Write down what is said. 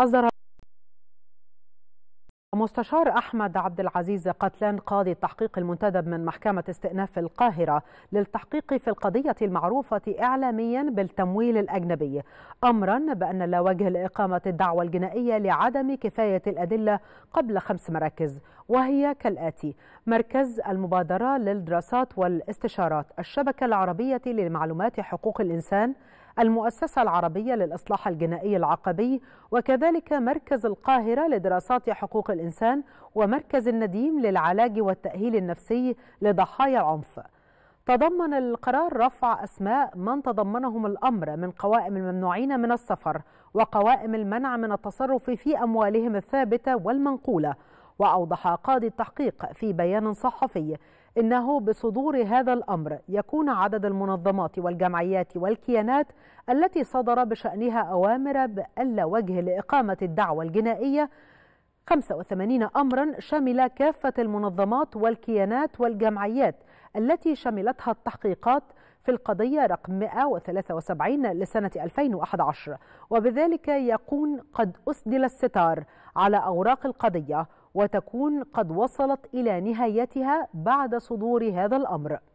أصدر مستشار أحمد عبد العزيز قتلان قاضي التحقيق المنتدب من محكمة استئناف القاهرة للتحقيق في القضية المعروفة إعلاميا بالتمويل الأجنبي أمرا بأن لا وجه لإقامة الدعوة الجنائية لعدم كفاية الأدلة قبل خمس مراكز وهي كالآتي مركز المبادرة للدراسات والاستشارات الشبكة العربية للمعلومات حقوق الإنسان المؤسسة العربية للإصلاح الجنائي العقبي وكذلك مركز القاهرة لدراسات حقوق الإنسان ومركز النديم للعلاج والتأهيل النفسي لضحايا العنف تضمن القرار رفع أسماء من تضمنهم الأمر من قوائم الممنوعين من السفر وقوائم المنع من التصرف في أموالهم الثابتة والمنقولة وأوضح قاضي التحقيق في بيان صحفي إنه بصدور هذا الأمر يكون عدد المنظمات والجمعيات والكيانات التي صدر بشأنها أوامر بألا وجه لإقامة الدعوة الجنائية 85 أمرا شمل كافة المنظمات والكيانات والجمعيات التي شملتها التحقيقات في القضية رقم 173 لسنة 2011 وبذلك يكون قد أسدل الستار على أوراق القضية وتكون قد وصلت إلى نهايتها بعد صدور هذا الأمر